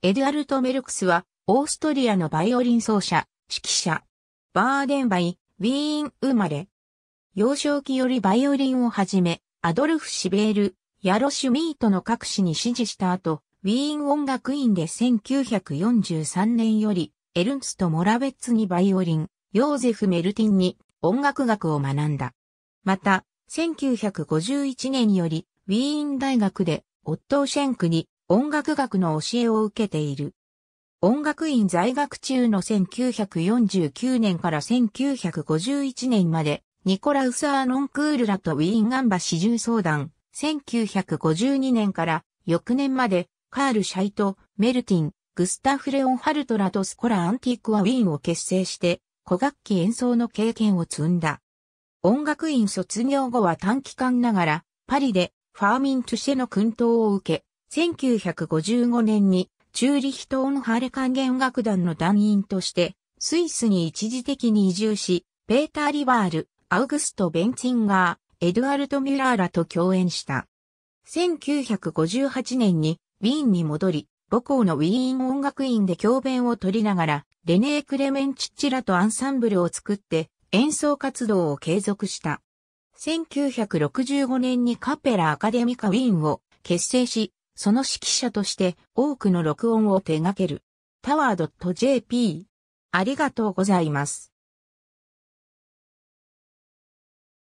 エドアルト・メルクスは、オーストリアのバイオリン奏者、指揮者。バーデンバイ、ウィーン生まれ。幼少期よりバイオリンをはじめ、アドルフ・シベール、ヤロシュミートの各氏に支持した後、ウィーン音楽院で1943年より、エルンツとモラベッツにバイオリン、ヨーゼフ・メルティンに音楽学を学んだ。また、1951年より、ウィーン大学で、オットー・シェンクに音楽学の教えを受けている。音楽院在学中の1949年から1951年まで、ニコラウス・アーノン・クールラとウィーン・ガンバ始終相談、1952年から翌年まで、カール・シャイト、メルティン、グスタフ・レオン・ハルトラとスコラ・アンティークア・ウィーンを結成して、古楽器演奏の経験を積んだ。音楽院卒業後は短期間ながら、パリでファーミン・トゥシェの訓導を受け、1955年にチューリヒトーンハレ管弦楽団の団員としてスイスに一時的に移住し、ペーター・リバール、アウグスト・ベンツィンガー、エドゥアルト・ミュラーらと共演した。1958年にウィーンに戻り、母校のウィーン音楽院で教鞭を取りながら、レネー・クレメンチッチラとアンサンブルを作って演奏活動を継続した。1965年にカペラ・アカデミカ・ウィーンを結成し、その指揮者として多くの録音を手掛ける。タワー .jp ありがとうございます。